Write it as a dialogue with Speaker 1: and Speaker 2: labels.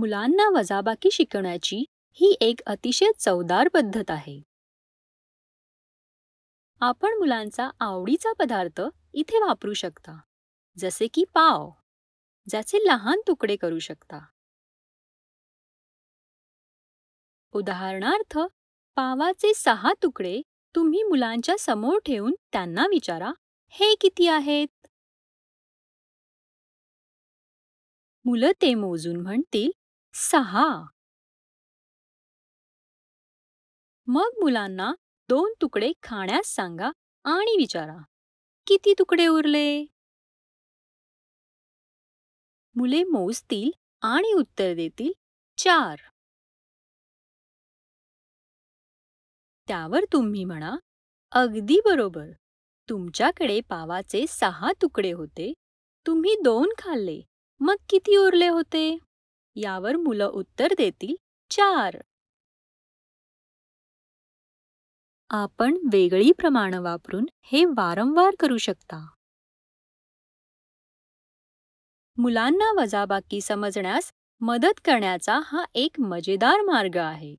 Speaker 1: मुलांना वजाबाकी शिकवण्याची ही एक अतिशय चवदार पद्धत आहे आपण मुलांचा आवडीचा पदार्थ इथे वापरू शकता जसे की पाव ज्याचे लहान तुकडे करू शकता उदाहरणार्थ पावाचे सहा तुकडे तुम्ही मुलांच्या समोर ठेवून त्यांना विचारा हे किती आहेत मुलं ते मोजून म्हणतील सहा मग मुलांना दोन तुकडे खाण्यास सांगा आणि विचारा किती तुकडे उरले मुले मोजतील आणि उत्तर देतील चार त्यावर तुम्ही म्हणा अगदी बरोबर तुमच्याकडे पावाचे सहा तुकडे होते तुम्ही दोन खाल्ले मग किती उरले होते यावर मुलं उत्तर देतील चार आपण वेगळी प्रमाण वापरून हे वारंवार करू शकता मुलांना वजाबाकी समजण्यास मदत करण्याचा हा एक मजेदार मार्ग आहे